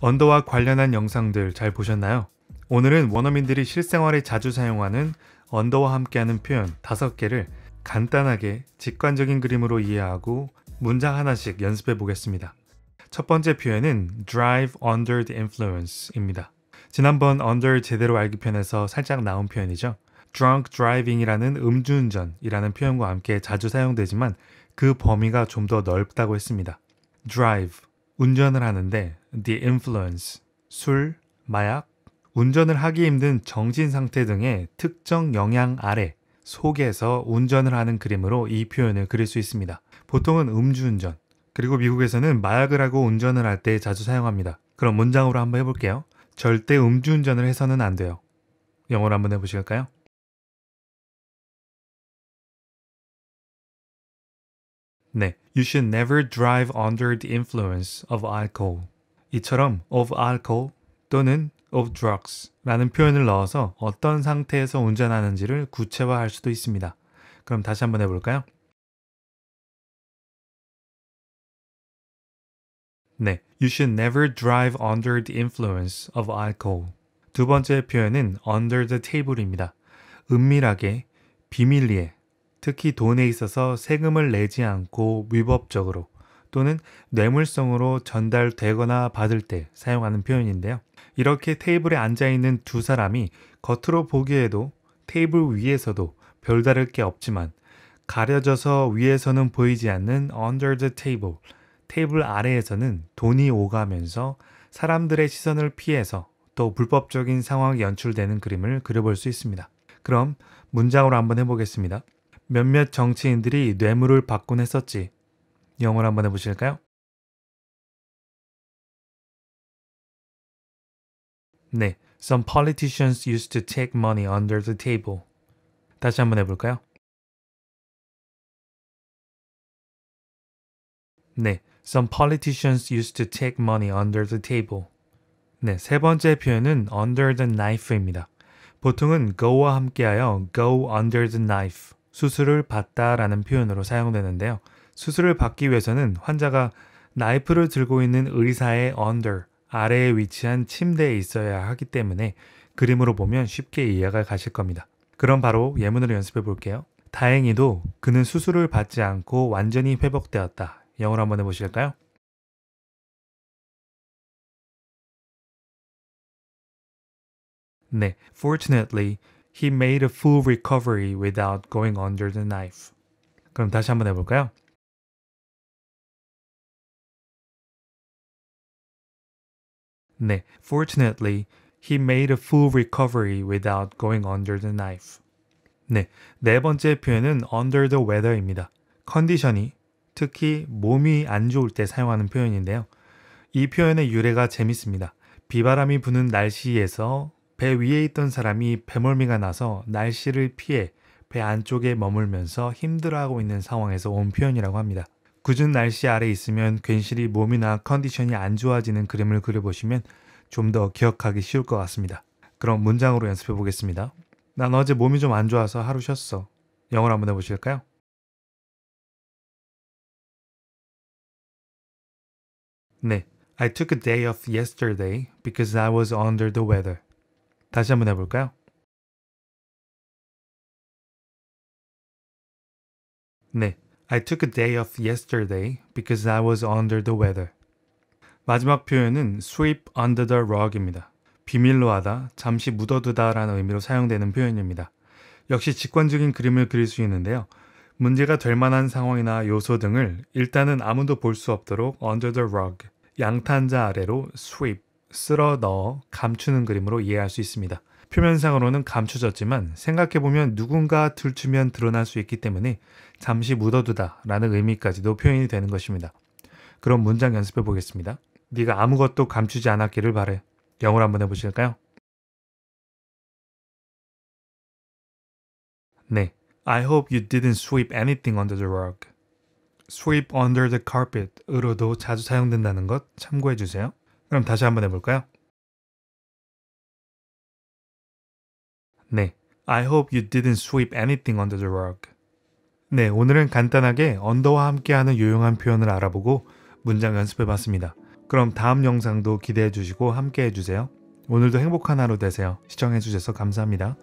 언더와 관련한 영상들 잘 보셨나요? 오늘은 원어민들이 실생활에 자주 사용하는 언더와 함께하는 표현 5개를 간단하게 직관적인 그림으로 이해하고 문장 하나씩 연습해 보겠습니다. 첫 번째 표현은 drive under the influence입니다. 지난번 under 제대로 알기 편에서 살짝 나온 표현이죠. drunk driving이라는 음주운전이라는 표현과 함께 자주 사용되지만 그 범위가 좀 더 넓다고 했습니다. drive, 운전을 하는데 the influence, 술, 마약, 운전을 하기 힘든 정신 상태 등의 특정 영향 아래 속에서 운전을 하는 그림으로 이 표현을 그릴 수 있습니다. 보통은 음주운전, 그리고 미국에서는 마약을 하고 운전을 할 때 자주 사용합니다. 그럼 문장으로 한번 해볼게요. 절대 음주운전을 해서는 안 돼요. 영어로 한번 해보실까요? 네, you should never drive under the influence of alcohol. 이처럼 of alcohol 또는 of drugs라는 표현을 넣어서 어떤 상태에서 운전하는지를 구체화할 수도 있습니다. 그럼 다시 한번 해볼까요? 네, you should never drive under the influence of alcohol. 두 번째 표현은 under the table입니다. 은밀하게, 비밀리에, 특히 돈에 있어서 세금을 내지 않고 위법적으로 또는 뇌물성으로 전달되거나 받을 때 사용하는 표현인데요. 이렇게 테이블에 앉아 있는 두 사람이 겉으로 보기에도 테이블 위에서도 별다를 게 없지만 가려져서 위에서는 보이지 않는 under the table, 테이블 아래에서는 돈이 오가면서 사람들의 시선을 피해서 또 불법적인 상황이 연출되는 그림을 그려볼 수 있습니다. 그럼 문장으로 한번 해보겠습니다. 몇몇 정치인들이 뇌물을 받곤 했었지. 영어로 한번 해보실까요? 네, some politicians used to take money under the table. 다시 한번 해볼까요? 네, some politicians used to take money under the table. 네, 세 번째 표현은 under the knife입니다. 보통은 go와 함께하여 go under the knife, 수술을 받다라는 표현으로 사용되는데요. 수술을 받기 위해서는 환자가 나이프를 들고 있는 의사의 under, 아래에 위치한 침대에 있어야 하기 때문에 그림으로 보면 쉽게 이해가 가실 겁니다. 그럼 바로 예문으로 연습해 볼게요. 다행히도 그는 수술을 받지 않고 완전히 회복되었다. 영어로 한번 해보실까요? 네, fortunately, he made a full recovery without going under the knife. 그럼 다시 한번 해볼까요? 네, fortunately, he made a full recovery without going under the knife. 네, 네 번째 표현은 under the weather입니다. 컨디션이, 특히 몸이 안 좋을 때 사용하는 표현인데요. 이 표현의 유래가 재밌습니다. 비바람이 부는 날씨에서 배 위에 있던 사람이 배멀미가 나서 날씨를 피해 배 안쪽에 머물면서 힘들어하고 있는 상황에서 온 표현이라고 합니다. 굳은 날씨 아래 있으면 괜시리 몸이나 컨디션이 안 좋아지는 그림을 그려보시면 좀 더 기억하기 쉬울 것 같습니다. 그럼 문장으로 연습해 보겠습니다. 난 어제 몸이 좀 안 좋아서 하루 쉬었어. 영어로 한번 해보실까요? 네, I took a day off yesterday because I was under the weather. 다시 한번 해볼까요? 네, I took a day off yesterday because I was under the weather. 마지막 표현은 sweep under the rug입니다. 비밀로 하다, 잠시 묻어두다 라는 의미로 사용되는 표현입니다. 역시 직관적인 그림을 그릴 수 있는데요. 문제가 될 만한 상황이나 요소 등을 일단은 아무도 볼 수 없도록 under the rug, 양탄자 아래로 sweep, 쓸어 넣어 감추는 그림으로 이해할 수 있습니다. 표면상으로는 감추졌지만 생각해보면 누군가 들추면 드러날 수 있기 때문에 잠시 묻어두다 라는 의미까지도 표현이 되는 것입니다. 그럼 문장 연습해 보겠습니다. 네가 아무것도 감추지 않았기를 바래. 영어로 한번 해보실까요? 네. I hope you didn't sweep anything under the rug. sweep under the carpet으로도 자주 사용된다는 것 참고해 주세요. 그럼 다시 한번 해볼까요? 네. I hope you didn't sweep anything under the rug. 네, 오늘은 간단하게 언더와 함께하는 유용한 표현을 알아보고 문장 연습해봤습니다. 그럼 다음 영상도 기대해 주시고 함께 해주세요. 오늘도 행복한 하루 되세요. 시청해 주셔서 감사합니다.